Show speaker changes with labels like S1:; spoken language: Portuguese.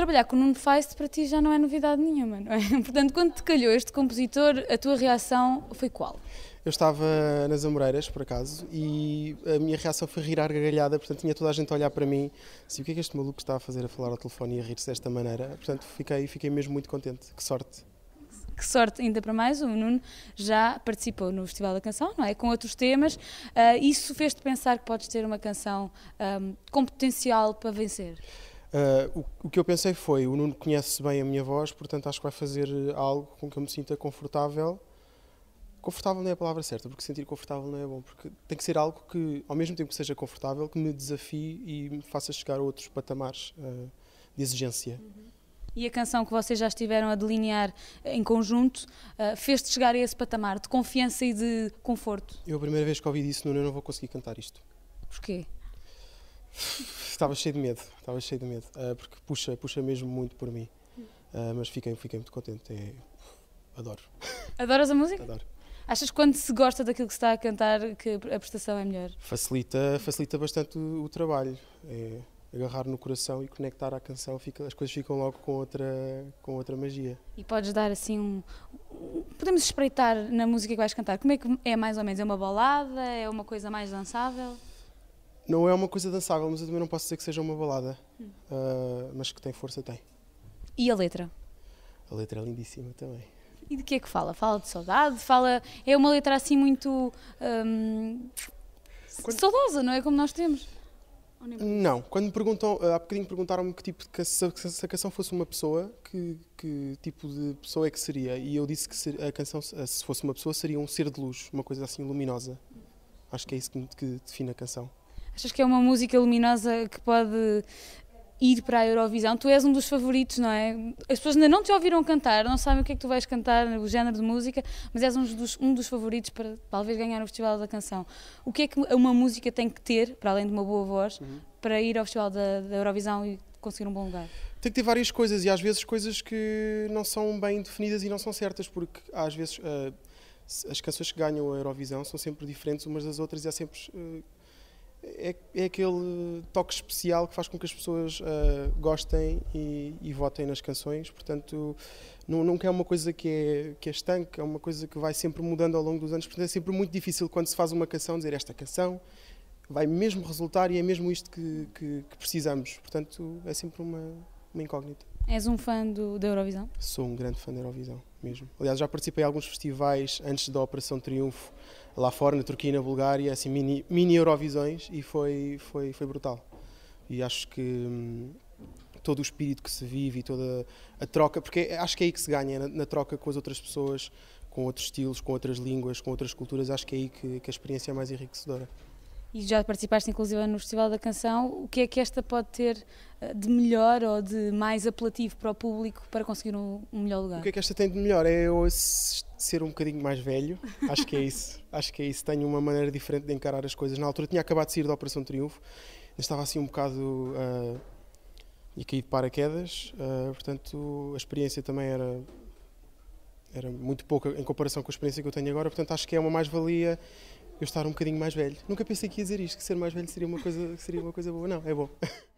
S1: trabalhar com o Nuno Feist para ti já não é novidade nenhuma, não é? Portanto, quando te calhou este compositor, a tua reação foi qual?
S2: Eu estava nas Amoreiras, por acaso, e a minha reação foi rir à gargalhada, portanto tinha toda a gente a olhar para mim, assim, o que é que este maluco está a fazer a falar ao telefone e a rir-se desta maneira? Portanto, fiquei, fiquei mesmo muito contente, que sorte.
S1: Que sorte, ainda para mais, o Nuno já participou no Festival da Canção, não é? Com outros temas, uh, isso fez-te pensar que podes ter uma canção um, ah, com potencial para vencer?
S2: Uh, o, o, que eu pensei foi: o Nuno conhece bem a minha voz, portanto acho que vai fazer algo com que eu me sinta confortável. Confortável não é a palavra certa, porque sentir confortável não é bom, porque tem que ser algo que, ao mesmo tempo que seja confortável, que me desafie e me faça chegar a outros patamares uh, de exigência. Uhum.
S1: E a canção que vocês já estiveram a delinear em conjunto uh, fez-te chegar a esse patamar de confiança e de
S2: conforto? Eu, a primeira vez que ouvi isso, Nuno, eu não vou conseguir cantar isto. Porquê? estava cheio de medo, estava cheio de medo, uh, porque puxa, puxa mesmo muito por mim. Uh, mas fiquei, fiquei muito contente, é, adoro. Adoras a música? Adoro.
S1: Achas que quando se gosta daquilo que se está a cantar que a prestação é melhor?
S2: Facilita, facilita bastante o, o trabalho. É, agarrar no coração e conectar à canção, fica, as coisas ficam logo com outra, com outra magia.
S1: E podes dar assim um, Podemos espreitar na música que vais cantar. Como é que é mais ou menos? É uma balada? É uma coisa mais dançável?
S2: Não é uma coisa dançável, mas eu também não posso dizer que seja uma balada. Hum. Uh, mas que tem força, tem. E a letra? A letra é lindíssima também.
S1: E de que é que fala? Fala de saudade? Fala. É uma letra assim muito. Hum, quando... saudosa, não é? Como nós temos.
S2: Não, quando me perguntam, há bocadinho perguntaram-me que tipo de se a canção fosse uma pessoa, que, que, tipo de pessoa é que seria? E eu disse que a canção, se fosse uma pessoa, seria um ser de luz, uma coisa assim luminosa. Acho que é isso que, que define a canção.
S1: Achas que é uma música luminosa que pode ir para a Eurovisão? Tu és um dos favoritos, não é? As pessoas ainda não te ouviram cantar, não sabem o que é que tu vais cantar, o género de música, mas és um dos, um dos favoritos para talvez ganhar o Festival da Canção. O que é que uma música tem que ter, para além de uma boa voz, uhum. para ir ao Festival da, da Eurovisão e conseguir um bom lugar?
S2: Tem que ter várias coisas e às vezes coisas que não são bem definidas e não são certas, porque às vezes. Uh, as canções que ganham a Eurovisão são sempre diferentes umas das outras e há sempre uh, é, é aquele toque especial que faz com que as pessoas uh, gostem e, e, votem nas canções. Portanto, não, nunca é uma coisa que é, que é estanque, é uma coisa que vai sempre mudando ao longo dos anos. Portanto, é sempre muito difícil quando se faz uma canção dizer esta canção vai mesmo resultar e é mesmo isto que, que, que precisamos. Portanto, é sempre uma, uma incógnita.
S1: És um fã do, da Eurovisão?
S2: Sou um grande fã da Eurovisão mesmo. Aliás, já participei em alguns festivais antes da Operação Triunfo, lá fora, na Turquia e na Bulgária, assim, mini, mini Eurovisões, e foi, foi, foi brutal. E acho que hum, todo o espírito que se vive e toda a troca, porque acho que é aí que se ganha, na, na troca com as outras pessoas, com outros estilos, com outras línguas, com outras culturas, acho que é aí que, que a experiência é mais enriquecedora
S1: e já participaste inclusive no Festival da Canção, o que é que esta pode ter eh, de melhor ou de mais apelativo para o público para conseguir um, um
S2: melhor lugar? O que é que esta tem de melhor? É eu ser um bocadinho mais velho, acho que é isso, acho que é isso, tenho uma maneira diferente de encarar as coisas. Na altura tinha acabado de sair da Operação Triunfo, estava assim um bocado... Uh, e caí de paraquedas, uh, portanto a experiência também era era muito pouca em comparação com a experiência que eu tenho agora, portanto acho que é uma mais-valia eu estar um bocadinho mais velho. Nunca pensei que ia dizer isto, que ser mais velho seria uma coisa, seria uma coisa boa. Não, é bom.